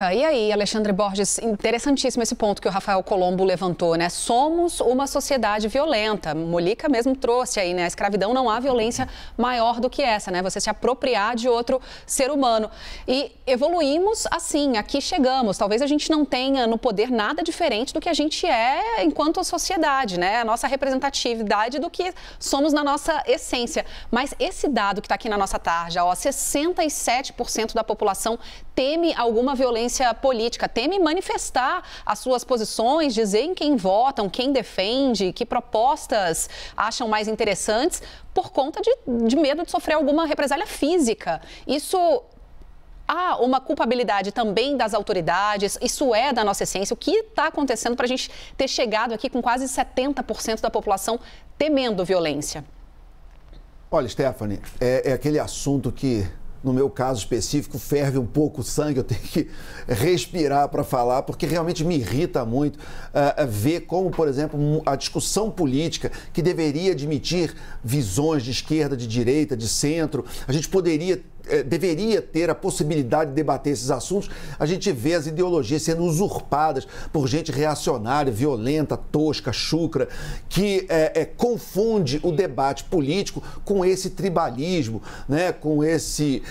Ah, e aí, Alexandre Borges, interessantíssimo esse ponto que o Rafael Colombo levantou, né? Somos uma sociedade violenta. Molica mesmo trouxe aí, né? A escravidão não há violência maior do que essa, né? Você se apropriar de outro ser humano. E evoluímos assim, aqui chegamos. Talvez a gente não tenha no poder nada diferente do que a gente é enquanto sociedade, né? A nossa representatividade do que somos na nossa essência. Mas esse dado que está aqui na nossa tarja, ó, 67% da população teme alguma violência política, teme manifestar as suas posições, dizer em quem votam, quem defende, que propostas acham mais interessantes, por conta de, de medo de sofrer alguma represália física. Isso há uma culpabilidade também das autoridades, isso é da nossa essência. O que está acontecendo para a gente ter chegado aqui com quase 70% da população temendo violência? Olha, Stephanie, é, é aquele assunto que no meu caso específico, ferve um pouco o sangue, eu tenho que respirar para falar, porque realmente me irrita muito uh, ver como, por exemplo, a discussão política, que deveria admitir visões de esquerda, de direita, de centro, a gente poderia é, deveria ter a possibilidade de debater esses assuntos, a gente vê as ideologias sendo usurpadas por gente reacionária, violenta, tosca, chucra, que é, é, confunde o debate político com esse tribalismo, né, com esse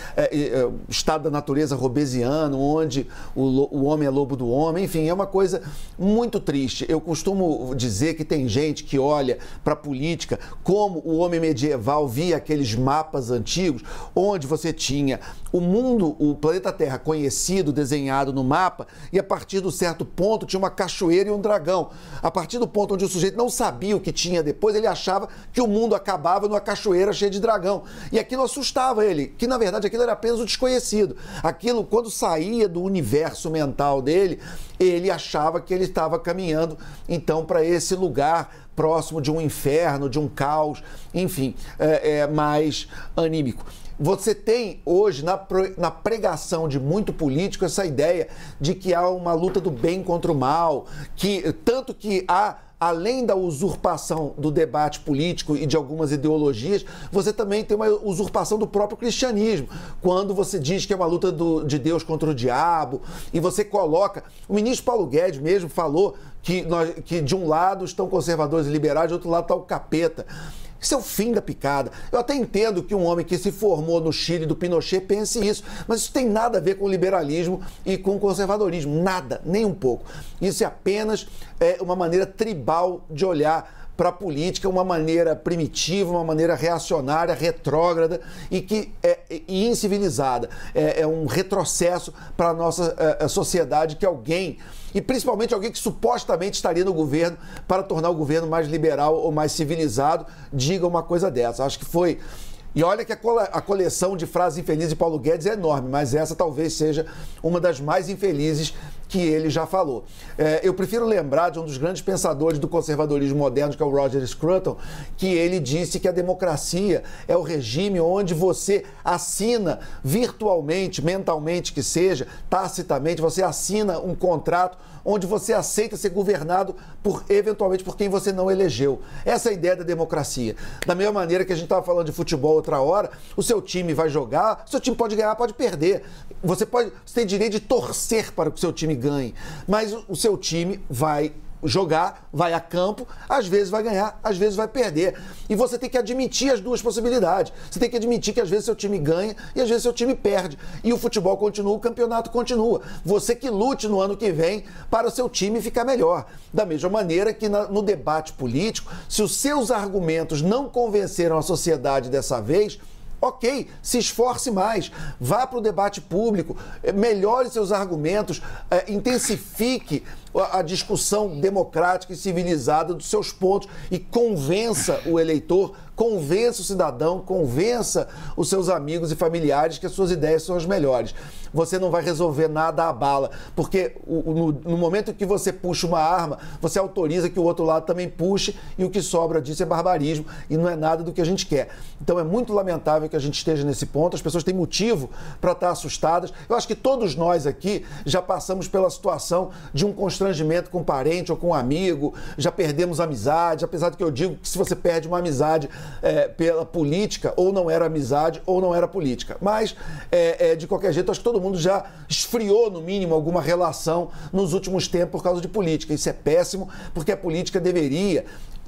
estado da natureza robesiano, onde o, o homem é lobo do homem. Enfim, é uma coisa muito triste. Eu costumo dizer que tem gente que olha para a política como o homem medieval via aqueles mapas antigos, onde você tinha tinha o mundo, o planeta Terra conhecido, desenhado no mapa, e a partir de um certo ponto tinha uma cachoeira e um dragão. A partir do ponto onde o sujeito não sabia o que tinha depois, ele achava que o mundo acabava numa cachoeira cheia de dragão. E aquilo assustava ele, que na verdade aquilo era apenas o desconhecido. Aquilo, quando saía do universo mental dele, ele achava que ele estava caminhando então para esse lugar próximo de um inferno, de um caos, enfim, é, é mais anímico. Você tem hoje na, na pregação de muito político essa ideia de que há uma luta do bem contra o mal, que tanto que há além da usurpação do debate político e de algumas ideologias, você também tem uma usurpação do próprio cristianismo. Quando você diz que é uma luta do, de Deus contra o diabo, e você coloca. O ministro Paulo Guedes mesmo falou que, nós, que de um lado estão conservadores e liberais, de outro lado está o capeta. Isso é o fim da picada. Eu até entendo que um homem que se formou no Chile do Pinochet pense isso, mas isso tem nada a ver com liberalismo e com conservadorismo. Nada, nem um pouco. Isso é apenas é, uma maneira tribal de olhar para a política uma maneira primitiva, uma maneira reacionária, retrógrada e que é incivilizada. É, é, um retrocesso para a nossa é, é, sociedade que alguém, e principalmente alguém que supostamente estaria no governo para tornar o governo mais liberal ou mais civilizado, diga uma coisa dessa. Acho que foi e olha que a, coleção de frases infelizes de Paulo Guedes é enorme, mas essa talvez seja uma das mais infelizes que ele já falou. É, eu prefiro lembrar de um dos grandes pensadores do conservadorismo moderno, que é o Roger Scruton, que ele disse que a democracia é o regime onde você assina virtualmente, mentalmente que seja, tacitamente, você assina um contrato onde você aceita ser governado por eventualmente por quem você não elegeu. Essa é a ideia da democracia. Da mesma maneira que a gente estava falando de futebol outra hora, o seu time vai jogar, seu time pode ganhar, pode perder. Você pode, você tem direito de torcer para que o seu time ganhe, mas o seu time vai jogar, vai a campo, às vezes vai ganhar, às vezes vai perder. E você tem que admitir as duas possibilidades. Você tem que admitir que às vezes seu time ganha e às vezes seu time perde. E o futebol continua, o campeonato continua. Você que lute no ano que vem para o seu time ficar melhor. Da mesma maneira que no debate político, se os seus argumentos não convenceram a sociedade dessa vez, Ok, se esforce mais, vá para o debate público, eh, melhore seus argumentos, eh, intensifique a discussão democrática e civilizada dos seus pontos e convença o eleitor Convença o cidadão, convença os seus amigos e familiares que as suas ideias são as melhores. Você não vai resolver nada à bala, porque no, momento que você puxa uma arma, você autoriza que o outro lado também puxe e o que sobra disso é barbarismo e não é nada do que a gente quer. Então é muito lamentável que a gente esteja nesse ponto. As pessoas têm motivo para estar tá assustadas. Eu acho que todos nós aqui já passamos pela situação de um constrangimento com um parente ou com um amigo, já perdemos amizade, apesar de que eu digo que se você perde uma amizade, é, pela política, ou não era amizade, ou não era política. Mas, é, é, de qualquer jeito, acho que todo mundo já esfriou, no mínimo, alguma relação nos últimos tempos por causa de política. Isso é péssimo, porque a política deveria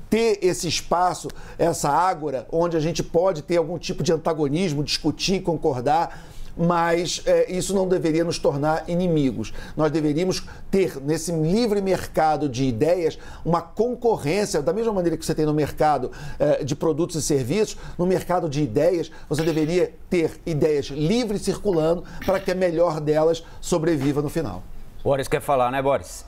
ter esse espaço, essa ágora, onde a gente pode ter algum tipo de antagonismo, discutir, concordar mas é, isso não deveria nos tornar inimigos. Nós deveríamos ter nesse livre mercado de ideias uma concorrência, da mesma maneira que você tem no mercado é, de produtos e serviços, no mercado de ideias, você deveria ter ideias livres circulando para que a melhor delas sobreviva no final. Boris quer falar, né, Boris?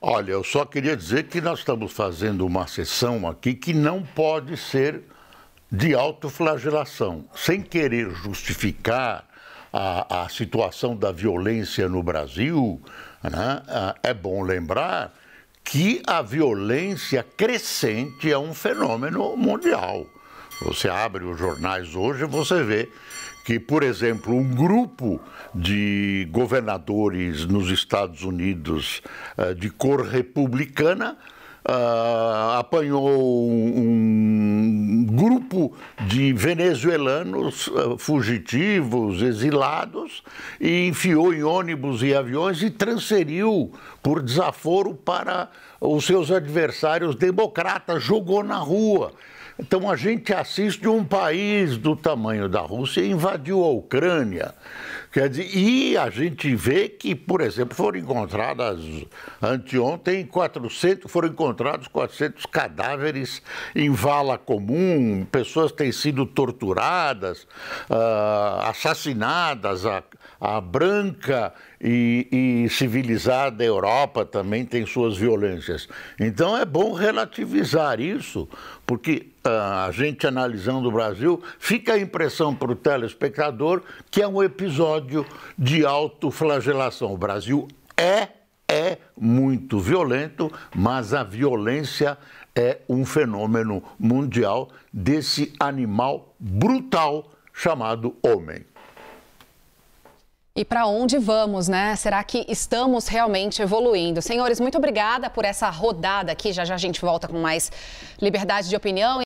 Olha, eu só queria dizer que nós estamos fazendo uma sessão aqui que não pode ser de autoflagelação, sem querer justificar a, a situação da violência no Brasil, né? Ah, é bom lembrar que a violência crescente é um fenômeno mundial. Você abre os jornais hoje e você vê que, por exemplo, um grupo de governadores nos Estados Unidos eh, de cor republicana uh, apanhou um, grupo de venezuelanos uh, fugitivos, exilados, e enfiou em ônibus e aviões e transferiu por desaforo para os seus adversários democratas, jogou na rua. Então a gente assiste um país do tamanho da Rússia invadiu a Ucrânia. Quer dizer, e a gente vê que, por exemplo, foram encontradas anteontem 400, foram encontrados 400 cadáveres em vala comum, pessoas têm sido torturadas, uh, assassinadas, a, a branca e, e, civilizada Europa também tem suas violências. Então é bom relativizar isso, porque ah, a gente analisando o Brasil, fica a impressão para o telespectador que é um episódio de autoflagelação. O Brasil é, é muito violento, mas a violência é um fenômeno mundial desse animal brutal chamado homem. E para onde vamos, né? Será que estamos realmente evoluindo? Senhores, muito obrigada por essa rodada aqui. Já já a gente volta com mais liberdade de opinião.